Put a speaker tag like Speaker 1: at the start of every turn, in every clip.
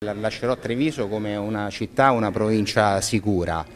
Speaker 1: Lascerò Treviso come una città, una provincia sicura.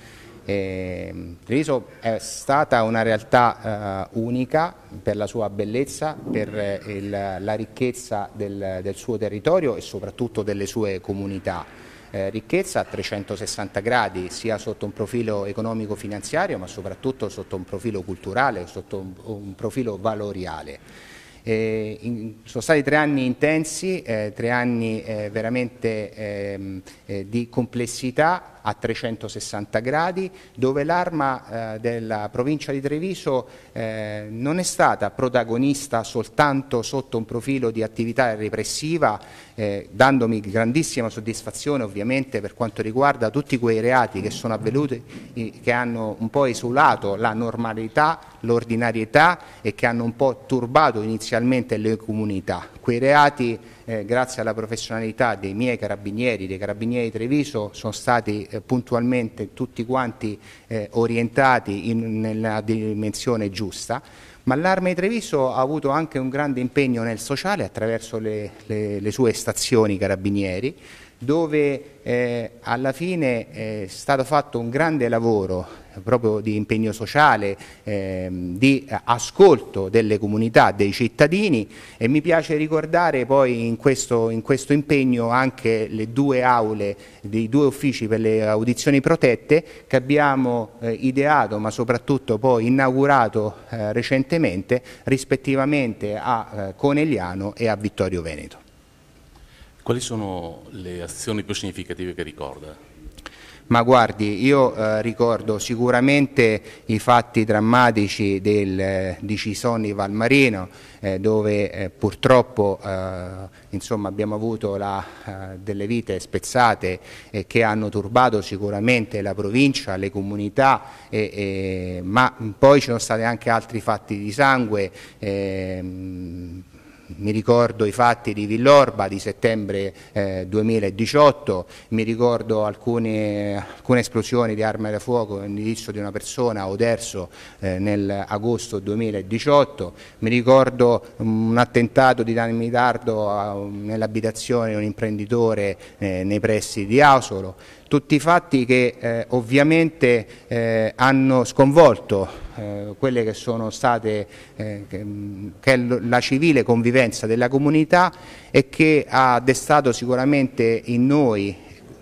Speaker 1: Eh, Treviso è stata una realtà eh, unica per la sua bellezza, per eh, il, la ricchezza del, del, suo territorio e soprattutto delle sue comunità. Eh, ricchezza a 360 gradi, sia sotto un profilo economico-finanziario, ma soprattutto sotto un profilo culturale, sotto un, un profilo valoriale. Eh, in, sono stati tre anni intensi, eh, tre anni eh, veramente ehm, eh, di complessità a 360 gradi, dove l'arma eh, della provincia di Treviso eh, non è stata protagonista soltanto sotto un profilo di attività repressiva, dandomi grandissima soddisfazione ovviamente per quanto riguarda tutti quei reati che sono avvenuti, che hanno un po' esulato la normalità, l'ordinarietà e che hanno un po' turbato inizialmente essenzialmente le comunità. Quei reati, eh, grazie alla professionalità dei miei carabinieri, dei carabinieri di Treviso, sono stati eh, puntualmente tutti quanti eh, orientati in, nella dimensione giusta. Ma l'arma di Treviso ha avuto anche un grande impegno nel sociale attraverso le, le, le sue stazioni carabinieri, dove eh, alla fine eh, è stato fatto un grande lavoro proprio di impegno sociale, eh, di ascolto delle comunità, dei cittadini e mi piace ricordare poi in questo, in questo impegno anche le due aule dei due uffici per le audizioni protette che abbiamo eh, ideato ma soprattutto poi inaugurato eh, recentemente rispettivamente a eh, Conegliano e a Vittorio Veneto. Quali sono le azioni più significative che ricorda? Ma guardi, io eh, ricordo sicuramente i fatti drammatici del, eh, di Cisoni Valmarino, eh, dove eh, purtroppo eh, insomma, abbiamo avuto la, delle vite spezzate che hanno turbato sicuramente la provincia, le comunità, ma poi ci sono stati anche altri fatti di sangue ehm, mi ricordo i fatti di Villorba di settembre eh, 2018, mi ricordo alcune, alcune, esplosioni di armi da fuoco in indirizzo di una persona a Oderso eh, nell'agosto 2018, mi ricordo un attentato di Dani Mitardo nell'abitazione di un imprenditore eh, nei pressi di Ausolo, tutti fatti che eh, ovviamente eh, hanno sconvolto eh, quelle che sono state eh, che, mm, che è la civile convivenza della comunità e che ha destato sicuramente in noi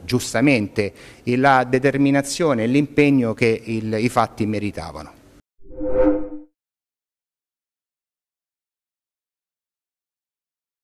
Speaker 1: giustamente la determinazione e l'impegno che il, i fatti meritavano.